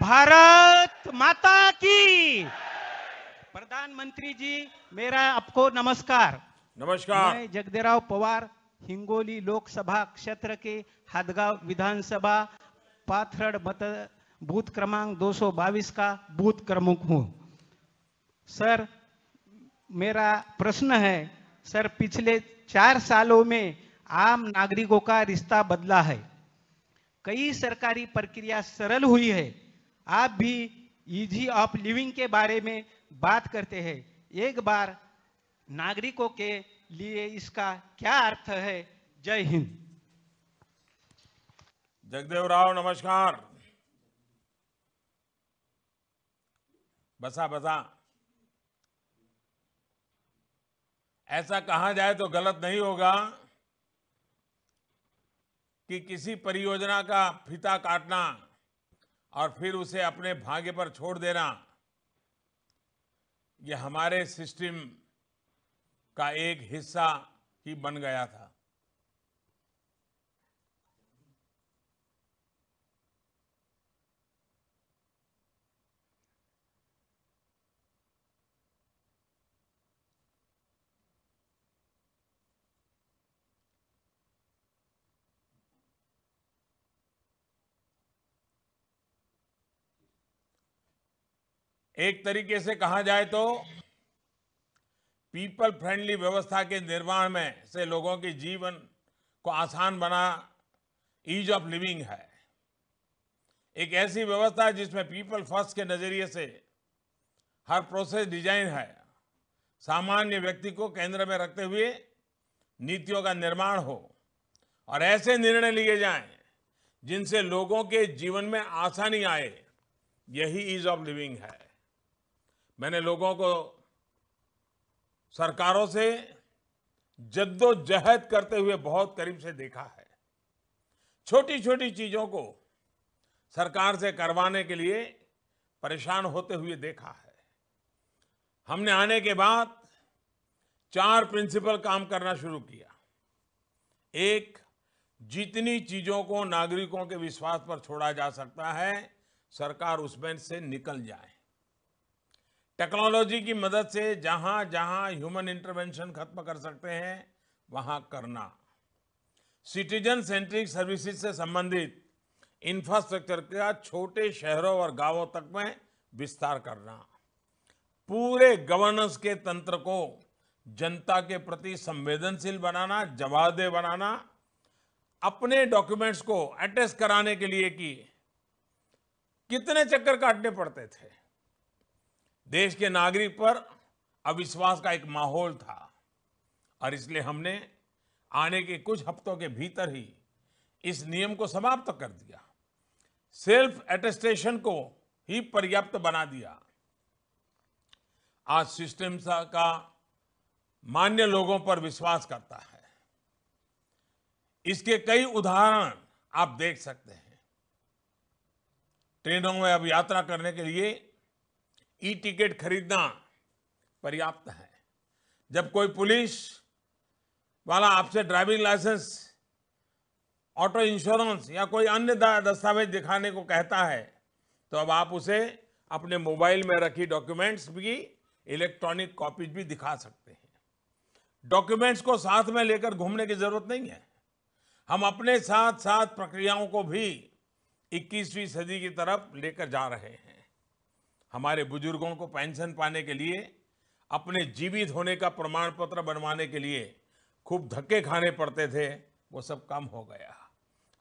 भारत माता की प्रधानमंत्री जी मेरा आपको नमस्कार नमस्कार मैं जगदेराव पवार हिंगोली लोकसभा क्षेत्र के हदगांव विधानसभा पाथरड़ मत बूथ क्रमांक 222 का बूथ प्रमुख हूँ सर मेरा प्रश्न है सर पिछले चार सालों में आम नागरिकों का रिश्ता बदला है कई सरकारी प्रक्रिया सरल हुई है आप भी ईजी ऑफ लिविंग के बारे में बात करते हैं एक बार नागरिकों के लिए इसका क्या अर्थ है जय हिंद जगदेव राव नमस्कार बसा बसा ऐसा कहा जाए तो गलत नहीं होगा कि किसी परियोजना का फिता काटना और फिर उसे अपने भाग्य पर छोड़ देना ये हमारे सिस्टम का एक हिस्सा ही बन गया था एक तरीके से कहा जाए तो पीपल फ्रेंडली व्यवस्था के निर्माण में से लोगों के जीवन को आसान बना ईज ऑफ लिविंग है एक ऐसी व्यवस्था जिसमें पीपल फर्स्ट के नज़रिए से हर प्रोसेस डिजाइन है सामान्य व्यक्ति को केंद्र में रखते हुए नीतियों का निर्माण हो और ऐसे निर्णय लिए जाएं जिनसे लोगों के जीवन में आसानी आए यही ईज ऑफ लिविंग है मैंने लोगों को सरकारों से जद्दोजहद करते हुए बहुत करीब से देखा है छोटी छोटी चीजों को सरकार से करवाने के लिए परेशान होते हुए देखा है हमने आने के बाद चार प्रिंसिपल काम करना शुरू किया एक जितनी चीजों को नागरिकों के विश्वास पर छोड़ा जा सकता है सरकार उसमें से निकल जाए टेक्नोलॉजी की मदद से जहां जहां ह्यूमन इंटरवेंशन खत्म कर सकते हैं वहां करना सिटीजन सेंट्रिक सर्विसेज से संबंधित इंफ्रास्ट्रक्चर का छोटे शहरों और गांवों तक में विस्तार करना पूरे गवर्नेंस के तंत्र को जनता के प्रति संवेदनशील बनाना जवाबदेह बनाना अपने डॉक्यूमेंट्स को अटैच कराने के लिए कि कितने चक्कर काटने पड़ते थे देश के नागरिक पर अविश्वास का एक माहौल था और इसलिए हमने आने के कुछ हफ्तों के भीतर ही इस नियम को समाप्त कर दिया सेल्फ एटेस्टेशन को ही पर्याप्त बना दिया आज सिस्टम का मान्य लोगों पर विश्वास करता है इसके कई उदाहरण आप देख सकते हैं ट्रेनों में अब यात्रा करने के लिए ई टिकट खरीदना पर्याप्त है जब कोई पुलिस वाला आपसे ड्राइविंग लाइसेंस ऑटो इंश्योरेंस या कोई अन्य दस्तावेज दिखाने को कहता है तो अब आप उसे अपने मोबाइल में रखी डॉक्यूमेंट्स भी इलेक्ट्रॉनिक कॉपीज भी दिखा सकते हैं डॉक्यूमेंट्स को साथ में लेकर घूमने की जरूरत नहीं है हम अपने साथ साथ प्रक्रियाओं को भी 21वीं सदी की तरफ लेकर जा रहे हैं हमारे बुजुर्गों को पेंशन पाने के लिए अपने जीवित होने का प्रमाण पत्र बनवाने के लिए खूब धक्के खाने पड़ते थे वो सब कम हो गया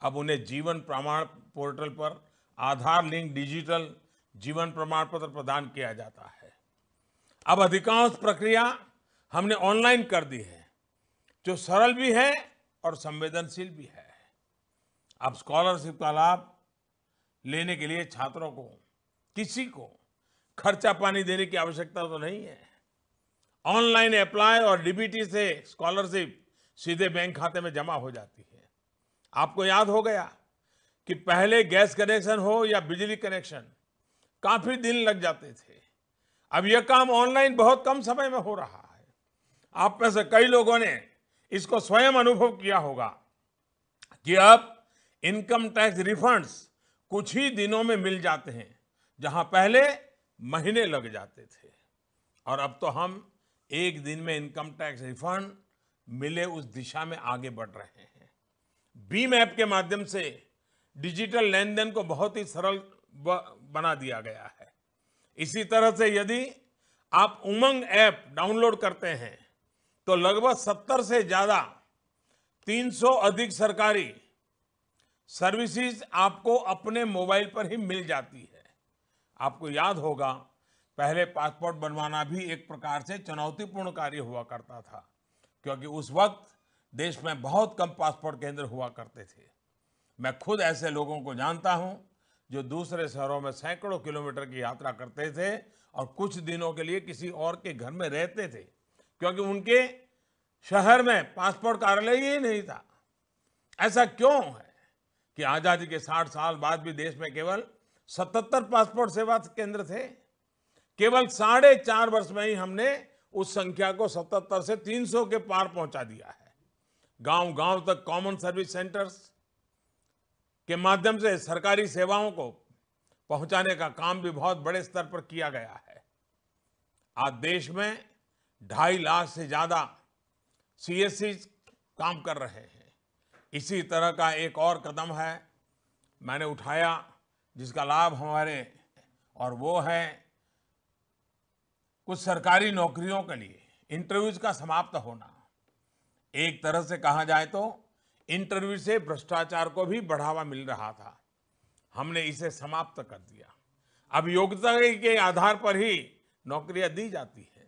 अब उन्हें जीवन प्रमाण पोर्टल पर आधार लिंक डिजिटल जीवन प्रमाण पत्र प्रदान किया जाता है अब अधिकांश प्रक्रिया हमने ऑनलाइन कर दी है जो सरल भी है और संवेदनशील भी है अब स्कॉलरशिप का लाभ लेने के लिए छात्रों को किसी को खर्चा पानी देने की आवश्यकता तो नहीं है ऑनलाइन अप्लाई और डीबीटी से स्कॉलरशिप सीधे बैंक खाते में जमा हो जाती है आपको याद हो गया कि पहले गैस कनेक्शन हो या बिजली कनेक्शन काफी दिन लग जाते थे अब यह काम ऑनलाइन बहुत कम समय में हो रहा है आप में से कई लोगों ने इसको स्वयं अनुभव किया होगा कि अब इनकम टैक्स रिफंड्स कुछ ही दिनों में मिल जाते हैं जहां पहले महीने लग जाते थे और अब तो हम एक दिन में इनकम टैक्स रिफंड मिले उस दिशा में आगे बढ़ रहे हैं बीम ऐप के माध्यम से डिजिटल लेन देन को बहुत ही सरल बना दिया गया है इसी तरह से यदि आप उमंग ऐप डाउनलोड करते हैं तो लगभग सत्तर से ज़्यादा 300 अधिक सरकारी सर्विसेज आपको अपने मोबाइल पर ही मिल जाती है आपको याद होगा पहले पासपोर्ट बनवाना भी एक प्रकार से चुनौतीपूर्ण कार्य हुआ करता था क्योंकि उस वक्त देश में बहुत कम पासपोर्ट केंद्र हुआ करते थे मैं खुद ऐसे लोगों को जानता हूं जो दूसरे शहरों में सैकड़ों किलोमीटर की यात्रा करते थे और कुछ दिनों के लिए किसी और के घर में रहते थे क्योंकि उनके शहर में पासपोर्ट कार्यालय ही नहीं था ऐसा क्यों है कि आज़ादी के 60 साल बाद भी देश में केवल सतहत्तर पासपोर्ट सेवा केंद्र थे केवल साढ़े चार वर्ष में ही हमने उस संख्या को सतहत्तर से 300 के पार पहुंचा दिया है गांव गांव तक कॉमन सर्विस सेंटर्स के माध्यम से सरकारी सेवाओं को पहुंचाने का काम भी बहुत बड़े स्तर पर किया गया है आज देश में ढाई लाख से ज़्यादा सी काम कर रहे हैं इसी तरह का एक और कदम है मैंने उठाया जिसका लाभ हमारे और वो है कुछ सरकारी नौकरियों के लिए इंटरव्यूज का समाप्त होना एक तरह से कहा जाए तो इंटरव्यू से भ्रष्टाचार को भी बढ़ावा मिल रहा था हमने इसे समाप्त कर दिया अब योग्यता के आधार पर ही नौकरियां दी जाती है